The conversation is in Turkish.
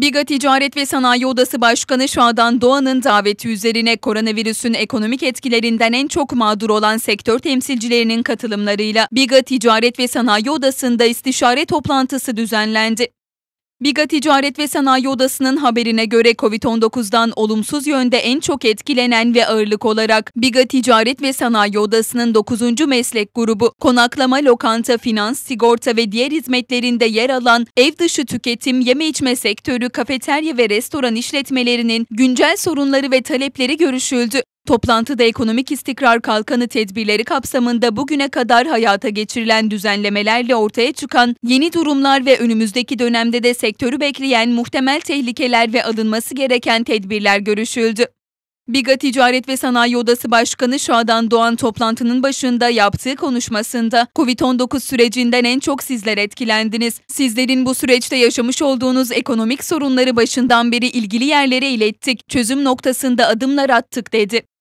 Biga Ticaret ve Sanayi Odası Başkanı Şadan Doğan'ın daveti üzerine koronavirüsün ekonomik etkilerinden en çok mağdur olan sektör temsilcilerinin katılımlarıyla Biga Ticaret ve Sanayi Odası'nda istişare toplantısı düzenlendi. Biga Ticaret ve Sanayi Odası'nın haberine göre Covid-19'dan olumsuz yönde en çok etkilenen ve ağırlık olarak Biga Ticaret ve Sanayi Odası'nın 9. meslek grubu, konaklama, lokanta, finans, sigorta ve diğer hizmetlerinde yer alan ev dışı tüketim, yeme içme sektörü, kafeterya ve restoran işletmelerinin güncel sorunları ve talepleri görüşüldü. Toplantıda ekonomik istikrar kalkanı tedbirleri kapsamında bugüne kadar hayata geçirilen düzenlemelerle ortaya çıkan yeni durumlar ve önümüzdeki dönemde de sektörü bekleyen muhtemel tehlikeler ve alınması gereken tedbirler görüşüldü. Biga Ticaret ve Sanayi Odası Başkanı Şadan Doğan toplantının başında yaptığı konuşmasında COVID-19 sürecinden en çok sizler etkilendiniz. Sizlerin bu süreçte yaşamış olduğunuz ekonomik sorunları başından beri ilgili yerlere ilettik, çözüm noktasında adımlar attık dedi.